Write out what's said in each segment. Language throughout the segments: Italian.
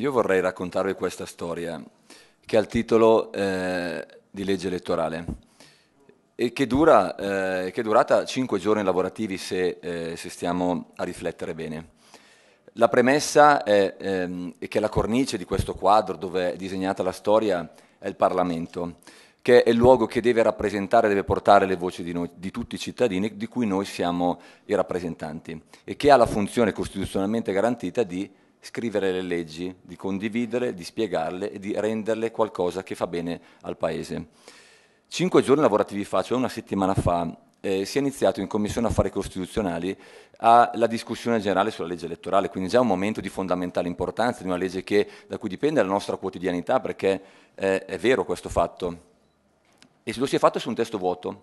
Io vorrei raccontarvi questa storia che ha il titolo eh, di legge elettorale e che, dura, eh, che, è durata cinque giorni lavorativi se, eh, se, stiamo a riflettere bene. La premessa è ehm, che la cornice di questo quadro dove è disegnata la storia è il Parlamento, che è il luogo che deve rappresentare, deve portare le voci di, noi, di tutti i cittadini di cui noi siamo i rappresentanti e che ha la funzione costituzionalmente garantita di scrivere le leggi, di condividere, di spiegarle e di renderle qualcosa che fa bene al Paese. Cinque giorni lavorativi fa, cioè una settimana fa, eh, si è iniziato in Commissione Affari Costituzionali la discussione generale sulla legge elettorale, quindi già un momento di fondamentale importanza, di una legge che, da cui dipende la nostra quotidianità, perché eh, è vero questo fatto. E lo si è fatto su un testo vuoto,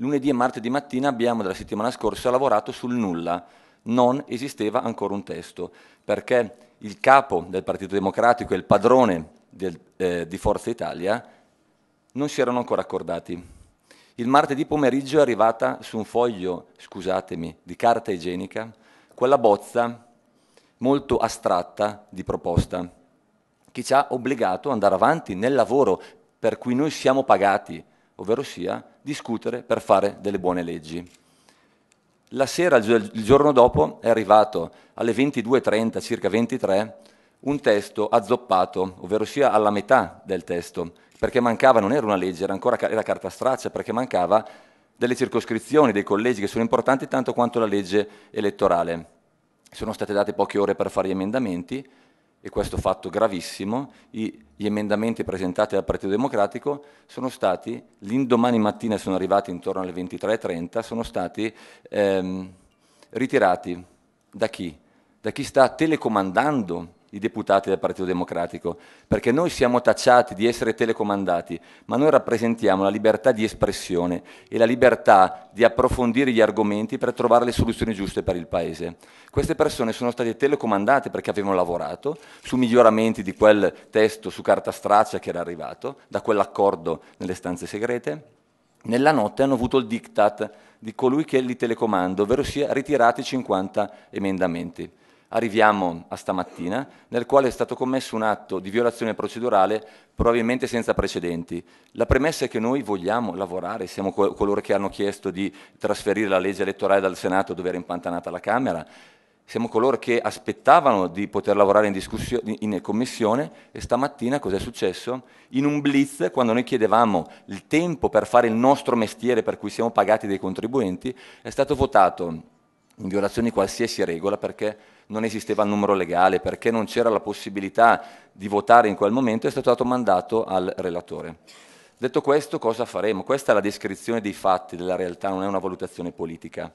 lunedì e martedì mattina abbiamo dalla settimana scorsa lavorato sul nulla, non esisteva ancora un testo, perché il capo del Partito Democratico e il padrone del, eh, di Forza Italia non si erano ancora accordati. Il martedì pomeriggio è arrivata su un foglio, scusatemi, di carta igienica, quella bozza molto astratta di proposta, che ci ha obbligato ad andare avanti nel lavoro per cui noi siamo pagati, ovvero sia discutere per fare delle buone leggi. La sera, il giorno dopo, è arrivato alle 22.30, circa 23, un testo azzoppato, ovvero sia alla metà del testo, perché mancava, non era una legge, era ancora era carta straccia, perché mancava delle circoscrizioni, dei collegi che sono importanti tanto quanto la legge elettorale. Sono state date poche ore per fare gli emendamenti, e questo fatto gravissimo, gli emendamenti presentati dal Partito Democratico sono stati, l'indomani mattina sono arrivati intorno alle 23.30, sono stati ehm, ritirati da chi? Da chi sta telecomandando i deputati del Partito Democratico, perché noi siamo tacciati di essere telecomandati, ma noi rappresentiamo la libertà di espressione e la libertà di approfondire gli argomenti per trovare le soluzioni giuste per il Paese. Queste persone sono state telecomandate perché avevano lavorato su miglioramenti di quel testo su carta straccia che era arrivato, da quell'accordo nelle stanze segrete. Nella notte hanno avuto il diktat di colui che li telecomando, ovvero sia ritirati 50 emendamenti arriviamo a stamattina, nel quale è stato commesso un atto di violazione procedurale probabilmente senza precedenti. La premessa è che noi vogliamo lavorare, siamo coloro che hanno chiesto di trasferire la legge elettorale dal Senato dove era impantanata la Camera, siamo coloro che aspettavano di poter lavorare in, in commissione e stamattina cosa è successo? In un blitz, quando noi chiedevamo il tempo per fare il nostro mestiere per cui siamo pagati dai contribuenti, è stato votato in violazione di qualsiasi regola perché non esisteva il numero legale, perché non c'era la possibilità di votare in quel momento, è stato dato mandato al relatore. Detto questo, cosa faremo? Questa è la descrizione dei fatti, della realtà, non è una valutazione politica.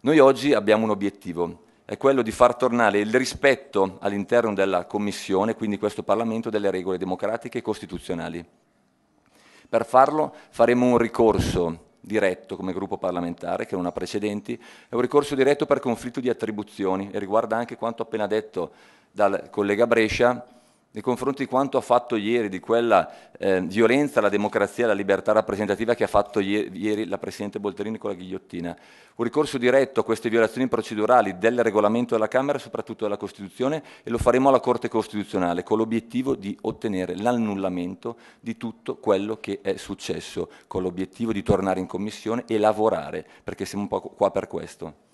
Noi oggi abbiamo un obiettivo, è quello di far tornare il rispetto all'interno della Commissione, quindi questo Parlamento, delle regole democratiche e costituzionali. Per farlo faremo un ricorso diretto come gruppo parlamentare, che non ha precedenti, è un ricorso diretto per conflitto di attribuzioni e riguarda anche quanto appena detto dal collega Brescia nei confronti di quanto ha fatto ieri, di quella eh, violenza alla democrazia e alla libertà rappresentativa che ha fatto ieri la Presidente Bolterini con la ghigliottina. Un ricorso diretto a queste violazioni procedurali del regolamento della Camera e soprattutto della Costituzione e lo faremo alla Corte Costituzionale con l'obiettivo di ottenere l'annullamento di tutto quello che è successo, con l'obiettivo di tornare in Commissione e lavorare, perché siamo un po' qua per questo.